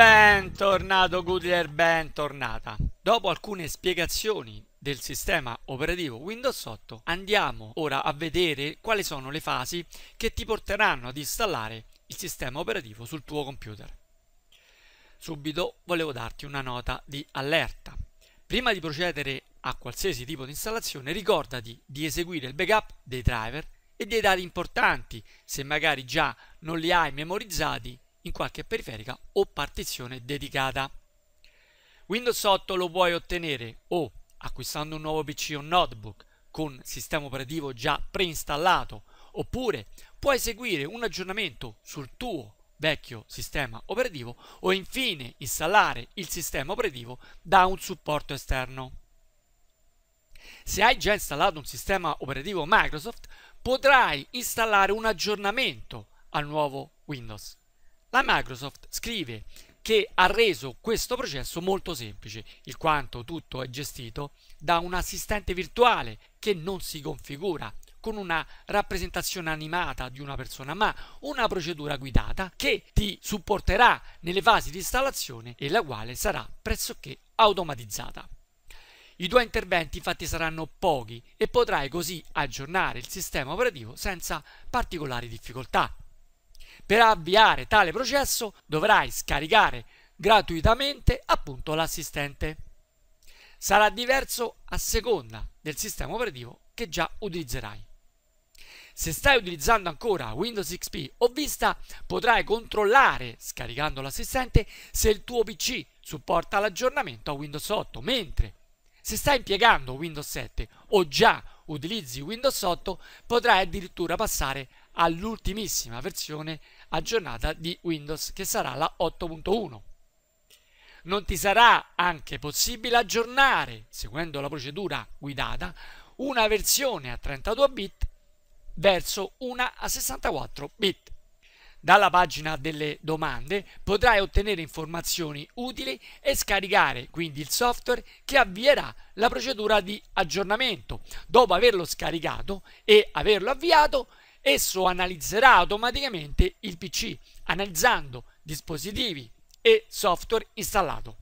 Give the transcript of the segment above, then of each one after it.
Bentornato Goodyear, bentornata. Dopo alcune spiegazioni del sistema operativo Windows 8 andiamo ora a vedere quali sono le fasi che ti porteranno ad installare il sistema operativo sul tuo computer. Subito volevo darti una nota di allerta. Prima di procedere a qualsiasi tipo di installazione ricordati di eseguire il backup dei driver e dei dati importanti se magari già non li hai memorizzati in qualche periferica o partizione dedicata. Windows 8 lo puoi ottenere o acquistando un nuovo PC o notebook con sistema operativo già preinstallato, oppure puoi eseguire un aggiornamento sul tuo vecchio sistema operativo o infine installare il sistema operativo da un supporto esterno. Se hai già installato un sistema operativo Microsoft, potrai installare un aggiornamento al nuovo Windows. La Microsoft scrive che ha reso questo processo molto semplice, il quanto tutto è gestito da un assistente virtuale che non si configura con una rappresentazione animata di una persona, ma una procedura guidata che ti supporterà nelle fasi di installazione e la quale sarà pressoché automatizzata. I tuoi interventi infatti saranno pochi e potrai così aggiornare il sistema operativo senza particolari difficoltà. Per avviare tale processo dovrai scaricare gratuitamente appunto l'assistente. Sarà diverso a seconda del sistema operativo che già utilizzerai. Se stai utilizzando ancora Windows XP o Vista, potrai controllare, scaricando l'assistente, se il tuo PC supporta l'aggiornamento a Windows 8, mentre se stai impiegando Windows 7 o già utilizzi Windows 8, potrai addirittura passare all'ultimissima versione aggiornata di Windows che sarà la 8.1. Non ti sarà anche possibile aggiornare, seguendo la procedura guidata, una versione a 32 bit verso una a 64 bit. Dalla pagina delle domande potrai ottenere informazioni utili e scaricare quindi il software che avvierà la procedura di aggiornamento. Dopo averlo scaricato e averlo avviato, esso analizzerà automaticamente il PC, analizzando dispositivi e software installato.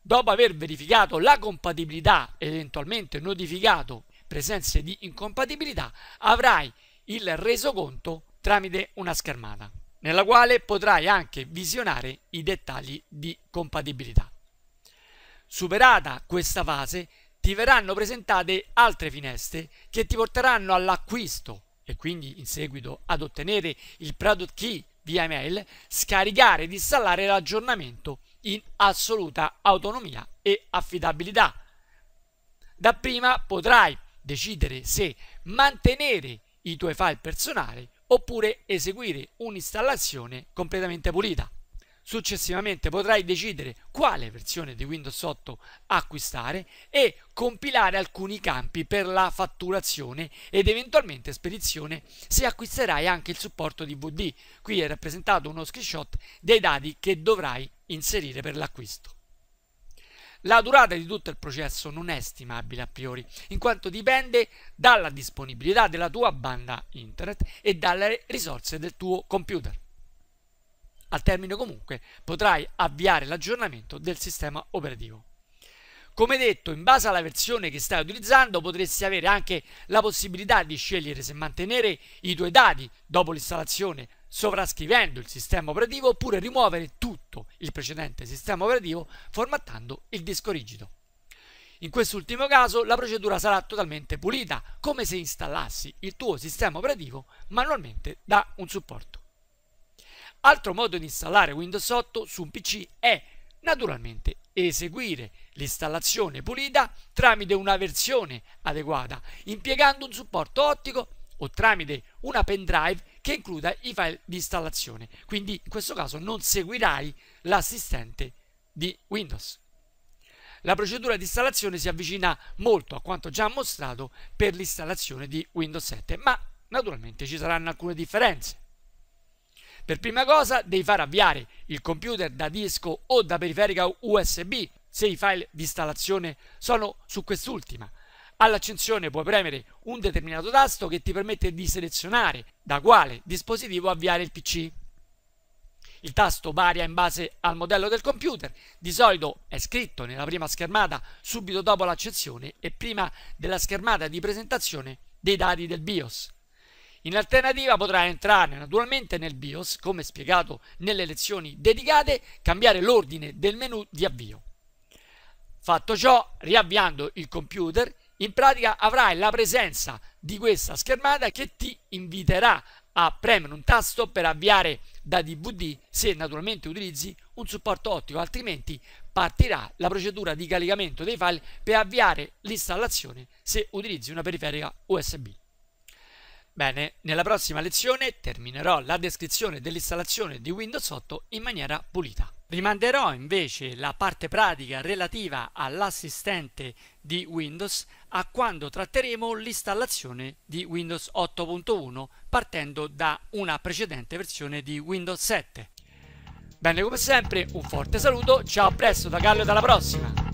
Dopo aver verificato la compatibilità ed eventualmente notificato presenze di incompatibilità, avrai il resoconto tramite una schermata, nella quale potrai anche visionare i dettagli di compatibilità. Superata questa fase, ti verranno presentate altre finestre che ti porteranno all'acquisto e quindi in seguito ad ottenere il product key via email, scaricare ed installare l'aggiornamento in assoluta autonomia e affidabilità. Dapprima potrai decidere se mantenere i tuoi file personali oppure eseguire un'installazione completamente pulita. Successivamente potrai decidere quale versione di Windows 8 acquistare e compilare alcuni campi per la fatturazione ed eventualmente spedizione se acquisterai anche il supporto DVD. Qui è rappresentato uno screenshot dei dati che dovrai inserire per l'acquisto. La durata di tutto il processo non è stimabile a priori, in quanto dipende dalla disponibilità della tua banda internet e dalle risorse del tuo computer al termine comunque potrai avviare l'aggiornamento del sistema operativo. Come detto, in base alla versione che stai utilizzando potresti avere anche la possibilità di scegliere se mantenere i tuoi dati dopo l'installazione sovrascrivendo il sistema operativo oppure rimuovere tutto il precedente sistema operativo formattando il disco rigido. In quest'ultimo caso la procedura sarà totalmente pulita, come se installassi il tuo sistema operativo manualmente da un supporto. Altro modo di installare Windows 8 su un PC è naturalmente eseguire l'installazione pulita tramite una versione adeguata, impiegando un supporto ottico o tramite una pendrive che includa i file di installazione. Quindi in questo caso non seguirai l'assistente di Windows. La procedura di installazione si avvicina molto a quanto già mostrato per l'installazione di Windows 7, ma naturalmente ci saranno alcune differenze. Per prima cosa devi far avviare il computer da disco o da periferica USB se i file di installazione sono su quest'ultima. All'accensione puoi premere un determinato tasto che ti permette di selezionare da quale dispositivo avviare il PC. Il tasto varia in base al modello del computer, di solito è scritto nella prima schermata subito dopo l'accensione e prima della schermata di presentazione dei dati del BIOS. In alternativa potrà entrare naturalmente nel BIOS, come spiegato nelle lezioni dedicate, cambiare l'ordine del menu di avvio. Fatto ciò, riavviando il computer, in pratica avrai la presenza di questa schermata che ti inviterà a premere un tasto per avviare da DVD se naturalmente utilizzi un supporto ottico, altrimenti partirà la procedura di caricamento dei file per avviare l'installazione se utilizzi una periferica USB. Bene, nella prossima lezione terminerò la descrizione dell'installazione di Windows 8 in maniera pulita. Rimanderò invece la parte pratica relativa all'assistente di Windows a quando tratteremo l'installazione di Windows 8.1 partendo da una precedente versione di Windows 7. Bene, come sempre, un forte saluto, ciao a presto da Carlo e alla prossima!